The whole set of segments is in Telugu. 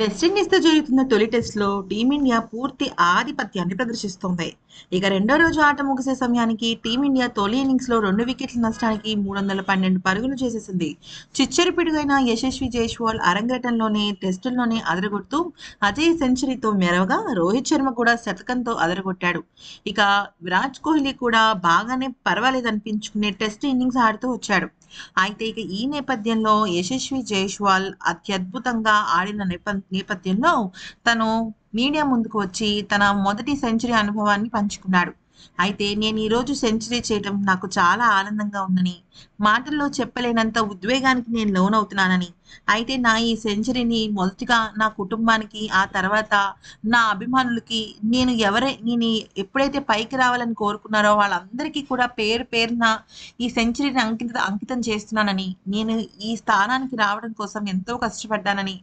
తో జరుగుతున్న తొలి టెస్ట్ లో టీమిండియా పూర్తి ఆధిపత్యాన్ని ప్రదర్శిస్తోంది ఇక రెండో రోజు ఆట ముగిసే సమయానికి టీమిండియా తొలి ఇన్నింగ్స్ లో రెండు వికెట్లు నష్టానికి మూడు వందల పన్నెండు పరుగులు చేసేసింది పిడుగైన యశస్వి జైస్వాల్ అరంగేటంలోనే టెస్టుల్లోనే అదరగొడుతూ అజయ్ సెంచరీతో మెరవగా రోహిత్ శర్మ కూడా శతకంతో అదరగొట్టాడు ఇక విరాట్ కోహ్లీ కూడా బాగానే పర్వాలేదు అనిపించుకునే టెస్ట్ ఇన్నింగ్స్ ఆడుతూ వచ్చాడు అయితే ఇక ఈ నేపథ్యంలో యశస్వి జైస్వాల్ అత్యద్భుతంగా ఆడిన నేపథ్యం నేపథ్యంలో తను మీడియా ముందుకు వచ్చి తన మొదటి సెంచరీ అనుభవాన్ని పంచుకున్నాడు అయితే నేను ఈరోజు సెంచరీ చేయటం నాకు చాలా ఆనందంగా ఉందని మాటల్లో చెప్పలేనంత ఉద్వేగానికి నేను లోనవుతున్నానని అయితే నా ఈ సెంచరీని మొదటిగా నా కుటుంబానికి ఆ తర్వాత నా అభిమానులకి నేను ఎవరై నేను ఎప్పుడైతే పైకి రావాలని కోరుకున్నారో వాళ్ళందరికీ కూడా పేరు పేరున ఈ సెంచరీని అంకిత అంకితం చేస్తున్నానని నేను ఈ స్థానానికి రావడం కోసం ఎంతో కష్టపడ్డానని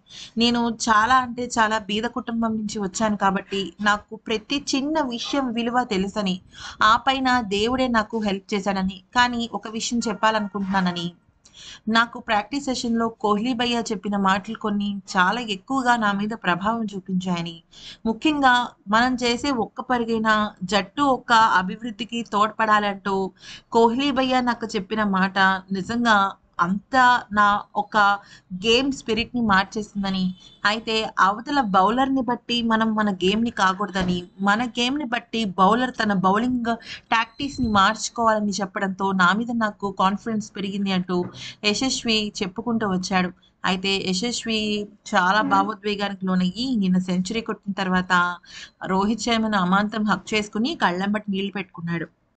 నేను చాలా అంటే చాలా బీద కుటుంబం నుంచి వచ్చాను కాబట్టి నాకు ప్రతి చిన్న విషయం విలువ తెలుసని ఆ పైన దేవుడే నాకు హెల్ప్ చేశాడని కానీ ఒక విషయం చెప్పాలనుకుంటున్నానని నాకు ప్రాక్టీస్ సెషన్లో కోహ్లీ భయ్య చెప్పిన మాటలు కొన్ని చాలా ఎక్కువగా నా మీద ప్రభావం చూపించాయని ముఖ్యంగా మనం చేసే ఒక్క పరిగైన జట్టు ఒక్క అభివృద్ధికి తోడ్పడాలంటూ కోహ్లీ భయ్య నాకు చెప్పిన మాట నిజంగా అంత నా ఒక గేమ్ స్పిరిట్ని మార్చేసిందని అయితే అవతల బౌలర్ని బట్టి మనం మన గేమ్ని కాకూడదని మన గేమ్ని బట్టి బౌలర్ తన బౌలింగ్ టాక్టిక్స్ని మార్చుకోవాలని చెప్పడంతో నా మీద నాకు కాన్ఫిడెన్స్ పెరిగింది అంటూ యశస్వి చెప్పుకుంటూ వచ్చాడు అయితే యశస్వి చాలా భావోద్వేగానికి లోనయ్యి నిన్న సెంచరీ కొట్టిన తర్వాత రోహిత్ శర్మను అమాంతం హక్ చేసుకుని కళ్ళంబట్టి నీళ్లు పెట్టుకున్నాడు